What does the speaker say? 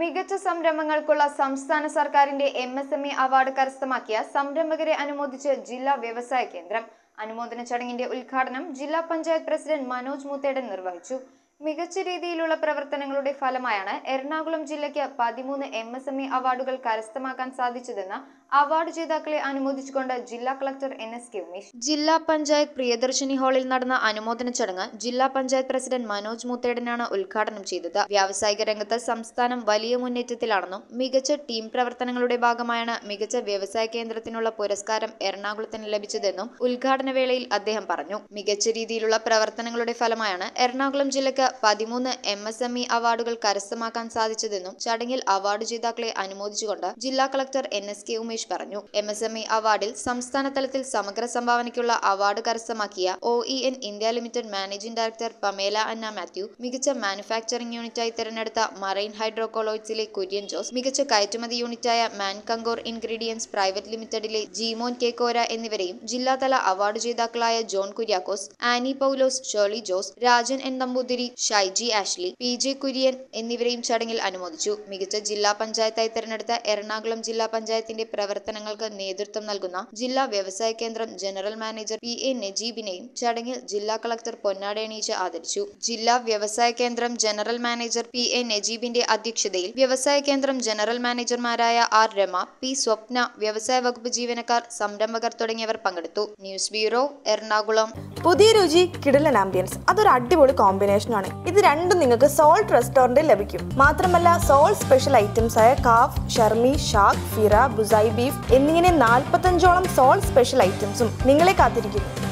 മികച്ച സംരംഭങ്ങൾക്കുള്ള സംസ്ഥാന സർക്കാരിന്റെ M S M E award കരസ്ഥമാക്കിയ സംരംഭകരെ അനുമോദിച്ച് ജില്ലാ വ്യവസായ കേന്ദ്രം അനുമോദന ചടങ്ങിന്റെ ഉദ്ഘാടനം ജില്ലാ പഞ്ചായത്ത് പ്രസിഡന്റ് മനോജ് മുത്തേടൻ നിർവഹിച്ചു മികച്ച രീതിയിലുള്ള പ്രവർത്തനങ്ങളുടെ ഫലമായാണ് എറണാകുളം ജില്ലയ്ക്ക് പതിമൂന്ന് എം എസ് എം ഇ അവാർഡുകൾ കരസ്ഥമാക്കാൻ സാധിച്ചതെന്ന് അവാർഡ് ജേതാക്കളെ അനുമോദിച്ചുകൊണ്ട് ജില്ലാ collector N S K Umesh ജില്ലാ പഞ്ചായത്ത് പ്രിയദർശിനി ഹാളിൽ നടന്ന അനുമോദന ചടങ്ങ് ജില്ലാ പഞ്ചായത്ത് പ്രസിഡന്റ് മനോജ് മുത്തേടനാണ് ഉദ്ഘാടനം ചെയ്തത് വ്യാവസായിക രംഗത്ത് സംസ്ഥാനം വലിയ മുന്നേറ്റത്തിലാണെന്നും മികച്ച ടീം പ്രവർത്തനങ്ങളുടെ ഭാഗമായാണ് മികച്ച വ്യവസായ കേന്ദ്രത്തിനുള്ള പുരസ്കാരം എറണാകുളത്തിന് ലഭിച്ചതെന്നും ഉദ്ഘാടന വേളയിൽ അദ്ദേഹം പറഞ്ഞു മികച്ച രീതിയിലുള്ള പ്രവർത്തനങ്ങളുടെ ഫലമായാണ് എറണാകുളം ജില്ലയ്ക്ക് പതിമൂന്ന് എം എസ് എം ഇ അവാർഡുകൾ കരസ്ഥമാക്കാൻ സാധിച്ചതെന്നും ചടങ്ങിൽ അവാർഡ് ജേതാക്കളെ അനുമോദിച്ചുകൊണ്ട് ജില്ലാ collector N S K Umesh പറഞ്ഞു എം എസ് എം ഇ അവാർഡിൽ സംസ്ഥാന തലത്തിൽ സമഗ്ര സംഭാവനയ്ക്കുള്ള അവാർഡ് കരസ്ഥമാക്കിയ O E N India limited managing director Pamela Anna Mathew മികച്ച മാനുഫാക്ചറിംഗ് യൂണിറ്റായി തിരഞ്ഞെടുത്ത മറൈൻ ഹൈഡ്രോകോളോയിഡ്സിലെ കുര്യൻ ജോസ് മികച്ച കയറ്റുമതി യൂണിറ്റായ മാൻകങ്കോർ ഇൻഗ്രീഡിയൻസ് പ്രൈവറ്റ് ലിമിറ്റഡിലെ ജീമോൻ കെ കോര എന്നിവരെയും ജില്ലാതല അവാർഡ് ജേതാക്കളായ John Kuriakose Annie Paulose Shirley Jose Rajan N Namboothiri Shyji Ashley P J Kurian എന്നിവരെയും ചടങ്ങിൽ അനുമോദിച്ചു മികച്ച ജില്ലാ പഞ്ചായത്തായി തെരഞ്ഞെടുത്ത എറണാകുളം ജില്ലാ പഞ്ചായത്തിന്റെ പ്രവർത്തനങ്ങൾക്ക് നേതൃത്വം നൽകുന്ന ജില്ലാ വ്യവസായ കേന്ദ്രം ജനറൽ മാനേജർ പി എ നജീബിനെയും ചടങ്ങിൽ ജില്ലാ കളക്ടർ പൊന്നാടയണീച്ച് ആദരിച്ചു ജില്ലാ വ്യവസായ കേന്ദ്രം ജനറൽ മാനേജർ പി എ നജീബിന്റെ അധ്യക്ഷതയിൽ വ്യവസായ കേന്ദ്രം ജനറൽ മാനേജർമാരായ ആർ രമ പി സ്വപ്ന വ്യവസായ വകുപ്പ് ജീവനക്കാർ സംരംഭകർ തുടങ്ങിയവർ പങ്കെടുത്തു ന്യൂസ് ബ്യൂറോ എറണാകുളം പുതിയ രുചി കിടലൻ ആംബിയൻസ് അതൊരു അടിപൊളി കോമ്പിനേഷനാണ് ഇത് രണ്ടും നിങ്ങൾക്ക് സോൾട്ട് റെസ്റ്റോറൻറ്റിൽ ലഭിക്കും മാത്രമല്ല സോൾ സ്പെഷ്യൽ ഐറ്റംസ് ആയ കാഫ് ഷർമി ഷാഖ് ഫിറ ബുസൈ ബീഫ് എന്നിങ്ങനെ നാൽപ്പത്തഞ്ചോളം സോൾട്ട് സ്പെഷ്യൽ ഐറ്റംസും നിങ്ങളെ കാത്തിരിക്കുന്നു